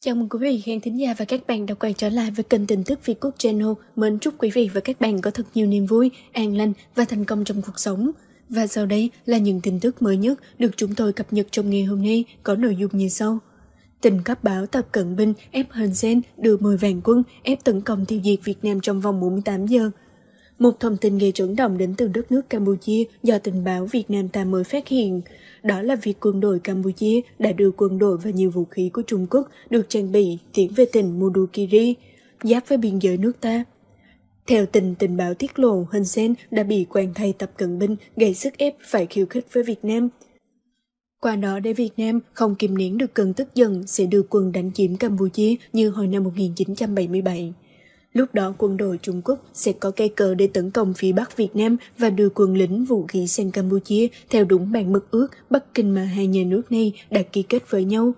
Chào mừng quý vị khán thính giả và các bạn đã quay trở lại với kênh tin tức Việt Quốc Channel. Mến chúc quý vị và các bạn có thật nhiều niềm vui, an lành và thành công trong cuộc sống. Và sau đây là những tin tức mới nhất được chúng tôi cập nhật trong ngày hôm nay có nội dung như sau. Tình cấp báo Tập Cận binh, ép Hền Sen đưa 10 vàng quân ép tấn công tiêu diệt Việt Nam trong vòng 48 giờ. Một thông tin gây chấn động đến từ đất nước Campuchia do tình báo Việt Nam ta mới phát hiện. Đó là việc quân đội Campuchia đã đưa quân đội và nhiều vũ khí của Trung Quốc được trang bị tiến về tỉnh Mudukiri, giáp với biên giới nước ta. Theo tình tình báo tiết lộ, Hun Sen đã bị quan thay Tập Cận binh gây sức ép phải khiêu khích với Việt Nam. Qua đó để Việt Nam không kiềm nén được cơn tức giận sẽ đưa quân đánh chiếm Campuchia như hồi năm 1977. Lúc đó quân đội Trung Quốc sẽ có cây cờ để tấn công phía Bắc Việt Nam và đưa quân lính vũ khí sang Campuchia theo đúng bản mực ước Bắc Kinh mà hai nhà nước này đã ký kết với nhau.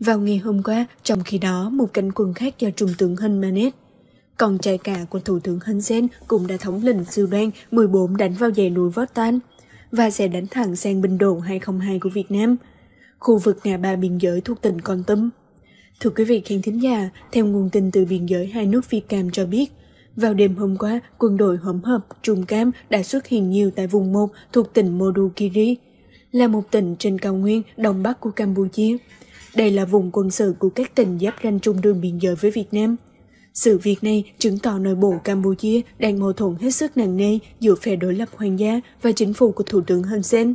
Vào ngày hôm qua, trong khi đó, một cánh quân khác do Trung tướng Hân Manet còn trai cả của Thủ tướng Hun Sen cũng đã thống lĩnh sư đoan 14 đánh vào dãy núi Votan và sẽ đánh thẳng sang binh đồn 202 của Việt Nam, khu vực ngã ba biên giới thuộc tỉnh Con Tâm. Thưa quý vị khán thính giả, theo nguồn tin từ biên giới hai nước Phi Cam cho biết, vào đêm hôm qua, quân đội hỗn hợp Trung Cam đã xuất hiện nhiều tại vùng 1 thuộc tỉnh Modukiri, là một tỉnh trên cao nguyên đông bắc của Campuchia. Đây là vùng quân sự của các tỉnh giáp ranh trung đường biên giới với Việt Nam. Sự việc này chứng tỏ nội bộ Campuchia đang mâu thuẫn hết sức nặng nề giữa phe đối lập hoàng gia và chính phủ của Thủ tướng Hun Sen.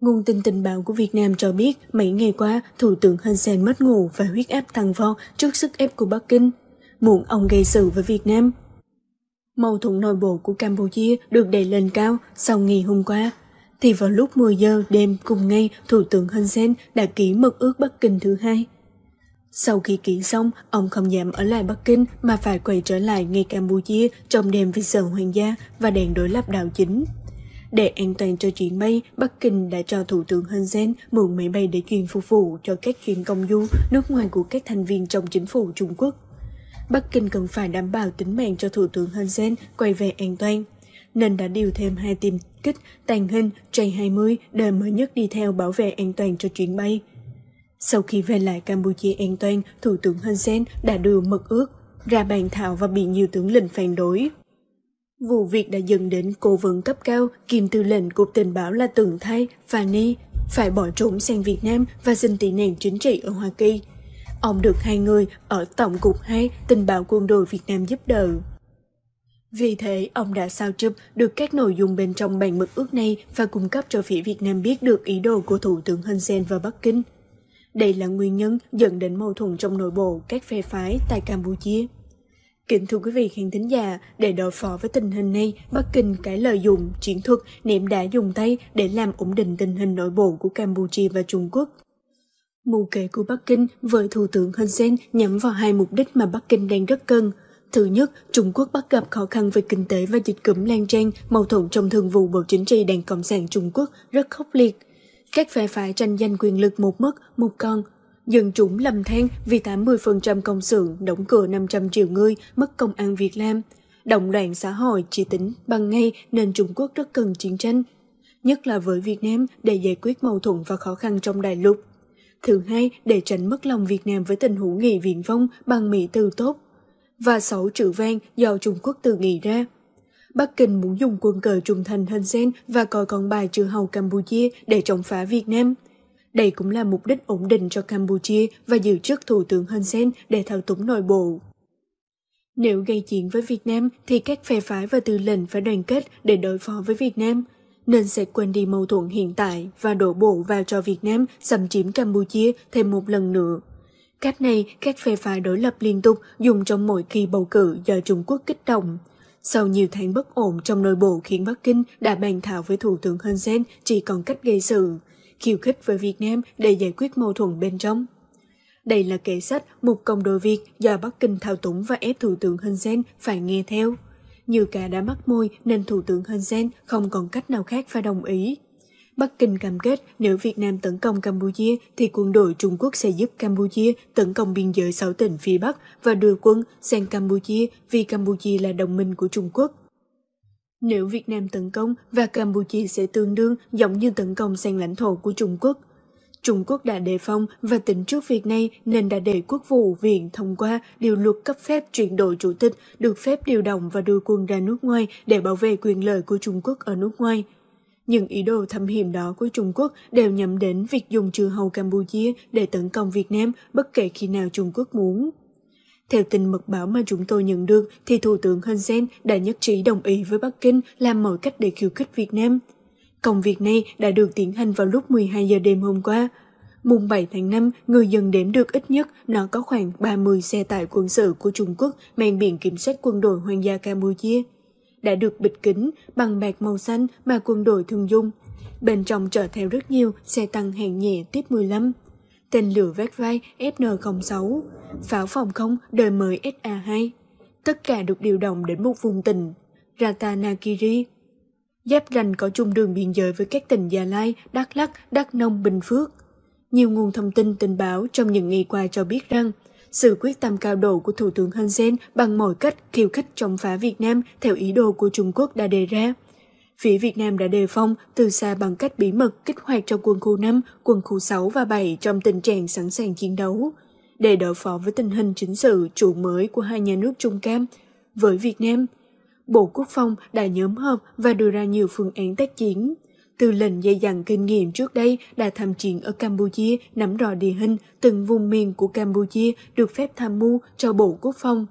Nguồn tin tình báo của Việt Nam cho biết mấy ngày qua, Thủ tướng Hun Sen mất ngủ và huyết áp tăng vọt trước sức ép của Bắc Kinh, muộn ông gây sự với Việt Nam. Mâu thuẫn nội bộ của Campuchia được đẩy lên cao sau ngày hôm qua. Thì vào lúc 10 giờ đêm cùng ngày, Thủ tướng Hun Sen đã ký mật ước Bắc Kinh thứ hai. Sau khi ký xong, ông không dám ở lại Bắc Kinh mà phải quay trở lại ngay Campuchia trong đêm vì sợ hoàng gia và đèn đối lập đạo chính. Để an toàn cho chuyện bay, Bắc Kinh đã cho Thủ tướng Hun Sen mượn máy bay để chuyên phục vụ cho các chuyến công du nước ngoài của các thành viên trong chính phủ Trung Quốc. Bắc Kinh cần phải đảm bảo tính mạng cho Thủ tướng Hun Sen quay về an toàn, nên đã điều thêm hai tiêm kích tàng hình J-20 đời mới nhất đi theo bảo vệ an toàn cho chuyến bay. Sau khi về lại Campuchia an toàn, Thủ tướng Hun Sen đã đưa mật ước ra bàn thảo và bị nhiều tướng lĩnh phản đối Vụ việc đã dẫn đến cố vấn cấp cao kiêm tư lệnh cục tình báo là Tường Thay, Fani phải bỏ trốn sang Việt Nam và xin tị nạn chính trị ở Hoa Kỳ. Ông được hai người ở Tổng cục 2 tình báo quân đội Việt Nam giúp đỡ. Vì thế, ông đã sao chụp được các nội dung bên trong bản mực ước này và cung cấp cho phía Việt Nam biết được ý đồ của Thủ tướng Hun Sen và Bắc Kinh. Đây là nguyên nhân dẫn đến mâu thuẫn trong nội bộ các phe phái tại Campuchia. Kính thưa quý vị khán thính giả, để đối phó với tình hình này, Bắc Kinh cải lợi dụng, chiến thuật, niệm đã dùng tay để làm ổn định tình hình nội bộ của Campuchia và Trung Quốc. Mưu kế của Bắc Kinh với Thủ tướng Hun Sen nhắm vào hai mục đích mà Bắc Kinh đang rất cần. Thứ nhất, Trung Quốc bắt gặp khó khăn về kinh tế và dịch cúm lan tràn, mâu thuẫn trong thường vụ Bộ Chính trị Đảng Cộng sản Trung Quốc rất khốc liệt. Các phe phái tranh giành quyền lực một mất, một con, Dân chúng lầm than vì 80% công xưởng đóng cửa 500 triệu người, mất công ăn Việt Nam, Động loạn xã hội chỉ tính bằng ngay nên Trung Quốc rất cần chiến tranh, nhất là với Việt Nam để giải quyết mâu thuẫn và khó khăn trong đại lục. Thứ hai, để tránh mất lòng Việt Nam với tình hữu nghị viễn vong bằng Mỹ từ tốt. Và sáu chữ vang do Trung Quốc tự nghĩ ra. Bắc Kinh muốn dùng quân cờ trung thành Hun Sen và coi con bài trừ hầu Campuchia để chống phá Việt Nam – đây cũng là mục đích ổn định cho Campuchia và giữ chức Thủ tướng Hun Sen để thao túng nội bộ. Nếu gây chiến với Việt Nam thì các phe phái và tư lệnh phải đoàn kết để đối phó với Việt Nam, nên sẽ quên đi mâu thuẫn hiện tại và đổ bộ vào cho Việt Nam xâm chiếm Campuchia thêm một lần nữa. Cách này, các phe phái đối lập liên tục dùng trong mỗi kỳ bầu cử do Trung Quốc kích động. Sau nhiều tháng bất ổn trong nội bộ khiến Bắc Kinh đã bàn thảo với Thủ tướng Hun Sen chỉ còn cách gây sự, khiêu khích với Việt Nam để giải quyết mâu thuẫn bên trong. Đây là kệ sách một công đồ Việt do Bắc Kinh thao túng và ép Thủ tướng Hun Sen phải nghe theo. Như cả đã mắc môi nên Thủ tướng Hun Sen không còn cách nào khác phải đồng ý. Bắc Kinh cam kết nếu Việt Nam tấn công Campuchia thì quân đội Trung Quốc sẽ giúp Campuchia tấn công biên giới 6 tỉnh phía Bắc và đưa quân sang Campuchia vì Campuchia là đồng minh của Trung Quốc. Nếu Việt Nam tấn công và Campuchia sẽ tương đương giống như tấn công sang lãnh thổ của Trung Quốc. Trung Quốc đã đề phòng và tính trước việc này nên đã để quốc vụ viện thông qua điều luật cấp phép chuyển đổi chủ tịch được phép điều động và đưa quân ra nước ngoài để bảo vệ quyền lợi của Trung Quốc ở nước ngoài. Những ý đồ thâm hiểm đó của Trung Quốc đều nhắm đến việc dùng trừ hầu Campuchia để tấn công Việt Nam bất kể khi nào Trung Quốc muốn. Theo tin mật báo mà chúng tôi nhận được thì Thủ tướng Hun Sen đã nhất trí đồng ý với Bắc Kinh làm mọi cách để khiêu khích Việt Nam. Công việc này đã được tiến hành vào lúc 12 giờ đêm hôm qua. Mùng 7 tháng 5, người dân đếm được ít nhất nó có khoảng 30 xe tải quân sự của Trung Quốc mang biển kiểm soát quân đội Hoàng gia Campuchia. Đã được bịt kính bằng bạc màu xanh mà quân đội thường dùng. Bên trong chở theo rất nhiều xe tăng hạng nhẹ tiếp 15 tên lửa vét vai SN-06, pháo phòng không đời mới SA-2. Tất cả được điều động đến một vùng tỉnh, Ratanakiri. Giáp ranh có chung đường biên giới với các tỉnh Gia Lai, Đắk lắc, Đắk Nông, Bình Phước. Nhiều nguồn thông tin tình báo trong những ngày qua cho biết rằng sự quyết tâm cao độ của Thủ tướng Hun Sen bằng mọi cách khiêu khích chống phá Việt Nam theo ý đồ của Trung Quốc đã đề ra phía Việt Nam đã đề phong từ xa bằng cách bí mật kích hoạt trong quân khu 5, quân khu 6 và 7 trong tình trạng sẵn sàng chiến đấu. Để đối phó với tình hình chính sự chủ mới của hai nhà nước Trung Cam, với Việt Nam, Bộ Quốc phòng đã nhóm họp và đưa ra nhiều phương án tác chiến. từ lệnh dày dặn kinh nghiệm trước đây đã tham chiến ở Campuchia, nắm rõ địa hình từng vùng miền của Campuchia được phép tham mưu cho Bộ Quốc phòng.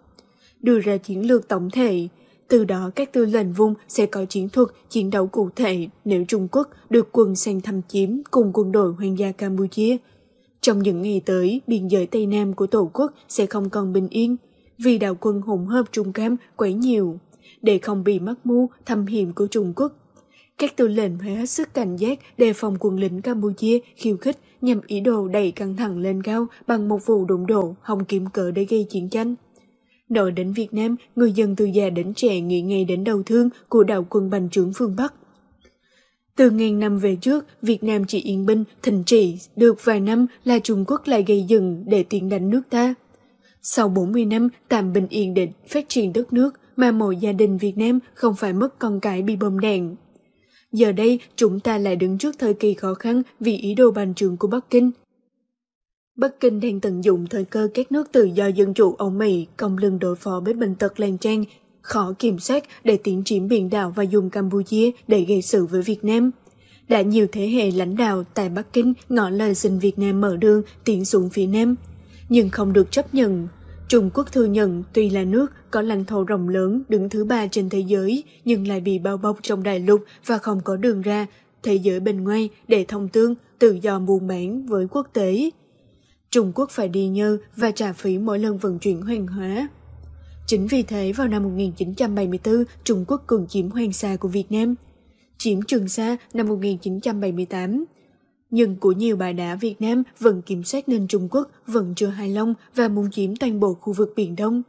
Đưa ra chiến lược tổng thể, từ đó các tư lệnh vùng sẽ có chiến thuật chiến đấu cụ thể nếu Trung Quốc được quân sang thăm chiếm cùng quân đội hoàng gia Campuchia. Trong những ngày tới, biên giới Tây Nam của Tổ quốc sẽ không còn bình yên, vì đạo quân hùng hợp Trung Cam quấy nhiều, để không bị mắc mưu thâm hiểm của Trung Quốc. Các tư lệnh phải hết sức cảnh giác đề phòng quân lính Campuchia khiêu khích nhằm ý đồ đẩy căng thẳng lên cao bằng một vụ đụng độ, hồng kiếm cỡ để gây chiến tranh. Nói đến Việt Nam, người dân từ già đến trẻ nghĩ ngay đến đau thương của đạo quân bành trướng phương Bắc. Từ ngàn năm về trước, Việt Nam chỉ yên binh, thịnh trị, được vài năm là Trung Quốc lại gây dựng để tiến đánh nước ta. Sau 40 năm tạm bình yên định phát triển đất nước mà mọi gia đình Việt Nam không phải mất con cái bị bom đạn. Giờ đây, chúng ta lại đứng trước thời kỳ khó khăn vì ý đồ bành trướng của Bắc Kinh, Bắc Kinh đang tận dụng thời cơ các nước tự do dân chủ Âu Mỹ công lưng đối phó với bệnh tật lan trang, khó kiểm soát để tiến chiếm biển đảo và dùng Campuchia để gây sự với Việt Nam. Đã nhiều thế hệ lãnh đạo tại Bắc Kinh ngỏ lời xin Việt Nam mở đường tiến xuống phía Nam, nhưng không được chấp nhận. Trung Quốc thừa nhận tuy là nước có lãnh thổ rộng lớn đứng thứ ba trên thế giới nhưng lại bị bao bọc trong đại lục và không có đường ra thế giới bên ngoài để thông tương tự do buôn bán với quốc tế. Trung Quốc phải đi như và trả phí mỗi lần vận chuyển hoàng hóa. Chính vì thế vào năm 1974, Trung Quốc cường chiếm hoàng sa của Việt Nam, chiếm Trường Sa năm 1978. Nhưng của nhiều bãi đá Việt Nam vẫn kiểm soát nên Trung Quốc vẫn chưa hài lòng và muốn chiếm toàn bộ khu vực Biển Đông.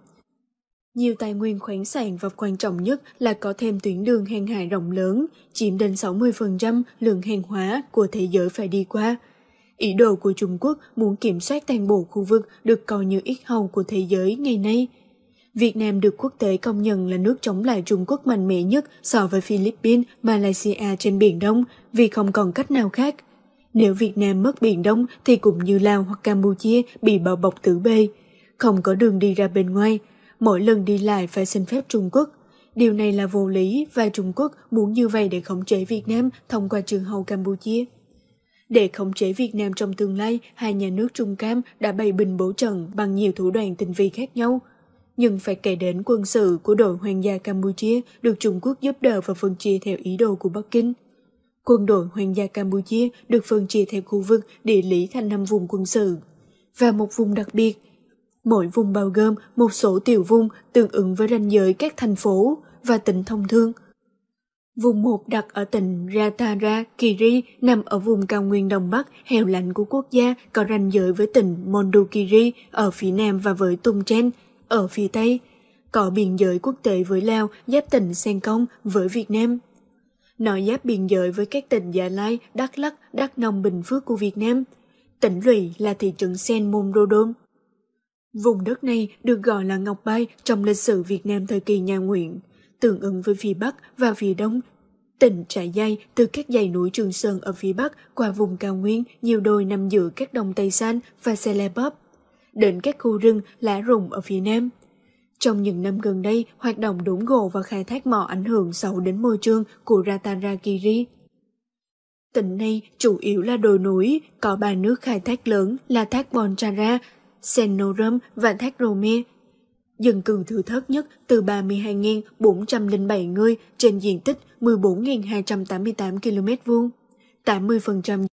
Nhiều tài nguyên khoáng sản và quan trọng nhất là có thêm tuyến đường hàng hải rộng lớn, chiếm đến 60% lượng hàng hóa của thế giới phải đi qua, Ý đồ của Trung Quốc muốn kiểm soát toàn bộ khu vực được coi như ít hầu của thế giới ngày nay. Việt Nam được quốc tế công nhận là nước chống lại Trung Quốc mạnh mẽ nhất so với Philippines, Malaysia trên Biển Đông vì không còn cách nào khác. Nếu Việt Nam mất Biển Đông thì cũng như Lào hoặc Campuchia bị bao bọc tử bê. Không có đường đi ra bên ngoài, mỗi lần đi lại phải xin phép Trung Quốc. Điều này là vô lý và Trung Quốc muốn như vậy để khống chế Việt Nam thông qua trường hầu Campuchia. Để khống chế Việt Nam trong tương lai, hai nhà nước Trung Cam đã bày bình bố trận bằng nhiều thủ đoạn tình vi khác nhau. Nhưng phải kể đến quân sự của đội hoàng gia Campuchia được Trung Quốc giúp đỡ và phân chia theo ý đồ của Bắc Kinh. Quân đội hoàng gia Campuchia được phân chia theo khu vực địa lý thành năm vùng quân sự và một vùng đặc biệt. Mỗi vùng bao gồm một số tiểu vùng tương ứng với ranh giới các thành phố và tỉnh thông thương – Vùng một đặt ở tỉnh Ratara Kiri nằm ở vùng cao nguyên Đông Bắc, hẻo lạnh của quốc gia, có ranh giới với tỉnh Mondukiri ở phía nam và với Tumchen ở phía tây. Có biên giới quốc tế với Lào, giáp tỉnh Sengkong với Việt Nam. Nó giáp biên giới với các tỉnh Gia Lai, Đắk Lắk, Đắk Nông, Bình Phước của Việt Nam. Tỉnh lụy là thị trấn Sen Môn Đô Đôn. Vùng đất này được gọi là Ngọc Bay trong lịch sử Việt Nam thời kỳ nhà Nguyễn tương ứng với phía Bắc và phía Đông Tỉnh trải dài từ các dãy núi Trường Sơn ở phía Bắc qua vùng cao nguyên nhiều đồi nằm giữa các đồng Tây San và Celebop, đến các khu rừng lá rụng ở phía Nam. Trong những năm gần đây, hoạt động đốn gỗ và khai thác mỏ ảnh hưởng xấu đến môi trường của Ratanakiri. Tỉnh này chủ yếu là đồi núi, có ba nước khai thác lớn là thác Bonchara, Senorum và thác Rome Dân cư thừa thớt nhất từ 32.407 người trên diện tích 14.288 km vuông. 80%